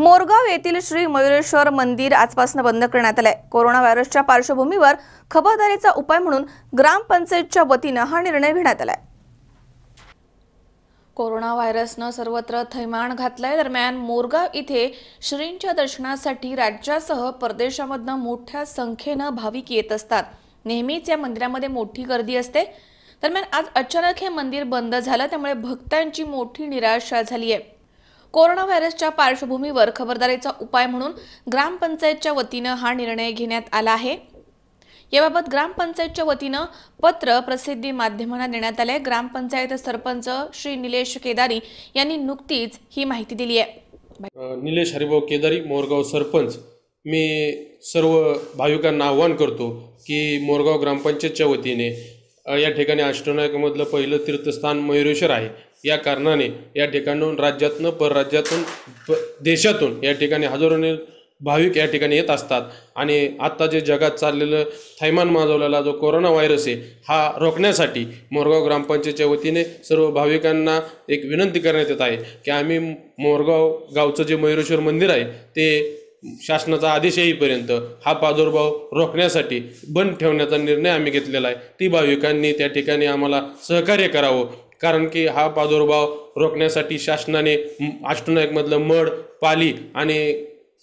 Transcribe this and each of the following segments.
मोरगाव येथील श्री मयुरेश्वर मंदिर आजपासून बंद करण्यात आलंय कोरोना व्हायरसच्या पार्श्वभूमीवर खबरदारीचा उपाय म्हणून ग्रामपंचायतच्या वतीनं हा निर्णय घेण्यात आलाय कोरोना व्हायरसनं सर्वत्र थैमान घातलंय दरम्यान मोरगाव इथे श्रींच्या दर्शनासाठी राज्यासह परदेशामधनं मोठ्या संख्येनं भाविक येत असतात नेहमीच या मंदिरामध्ये मोठी गर्दी असते दरम्यान आज अचानक हे मंदिर बंद झालं त्यामुळे भक्तांची मोठी निराशा झाली आहे कोरोना व्हायरसच्या पार्श्वभूमीवर खबरदारीचा उपाय म्हणून ग्रामपंचायतच्या वतीनं हा निर्णय घेण्यात आला आहे याबाबत ग्रामपंचायतच्या वतीनं पत्र प्रसिद्धी माध्यमांना देण्यात आलंय ग्रामपंचायत सरपंच श्री निलेश केदारी यांनी नुकतीच ही माहिती दिली आहे निलेश हरिभाऊ केदारी मोरगाव सरपंच मी सर्व भाविकांना आवाहन करतो की मोरगाव ग्रामपंचायतच्या वतीने या ठिकाणी अष्टनायकामधलं पहिलं तीर्थस्थान मयुरेश्वर आहे या कारणाने या ठिकाणून राज्यातनं परराज्यातून प देशातून या ठिकाणी हजारोने भाविक या ठिकाणी येत असतात आणि आत्ता जे जगात चाललेलं थैमान माजवलेला जो कोरोना व्हायरस आहे हा रोखण्यासाठी मोरगाव ग्रामपंचायतच्या वतीने सर्व भाविकांना एक विनंती करण्यात येत आहे की आम्ही मोरगाव गावचं जे मयुरेश्वर मंदिर आहे ते शासनाचा आदेश येईपर्यंत हा प्रादुर्भाव रोखण्यासाठी बंद ठेवण्याचा निर्णय आम्ही घेतलेला आहे ती भाविकांनी त्या ठिकाणी आम्हाला सहकार्य करावं कारण की हा प्रादुर्भाव रोखण्यासाठी शासनाने अष्टनायकमधलं मड पाली आणि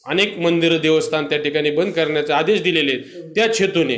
अनेक मंदिरं देवस्थान त्या ठिकाणी बंद करण्याचे आदेश दिलेले त्याच हेतूने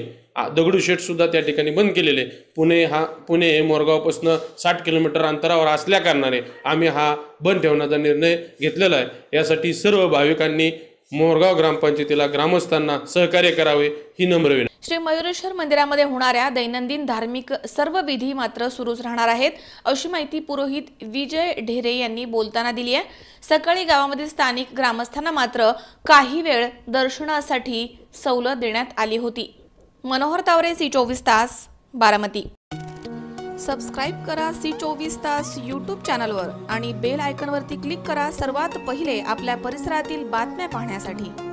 दगडूशेठसुद्धा त्या ठिकाणी बंद केलेले पुणे हा पुणे हे मोरगावपासून साठ किलोमीटर अंतरावर असल्या कारणाने आम्ही हा बंद ठेवण्याचा निर्णय घेतलेला आहे यासाठी सर्व भाविकांनी मोरगाव ग्रामपंचायतीला ग्रामस्थांना सहकार्य करावे ही नम्र विनंती श्री मयुरेश्वर मंदिरामध्ये होणाऱ्या दैनंदिन धार्मिक सर्व विधी मात्र सुरूच राहणार आहेत अशी माहिती पुरोहित विजय ढेरे यांनी बोलताना दिली आहे सकाळी गावामध्ये स्थानिक ग्रामस्थांना मात्र काही वेळ दर्शनासाठी सवलत देण्यात आली होती मनोहर तावरे सी चोवीस तास बारामती सबस्क्राईब करा सी चोवीस तास यूट्यूब चॅनलवर आणि बेल आयकनवरती क्लिक करा सर्वात पहिले आपल्या परिसरातील बातम्या पाहण्यासाठी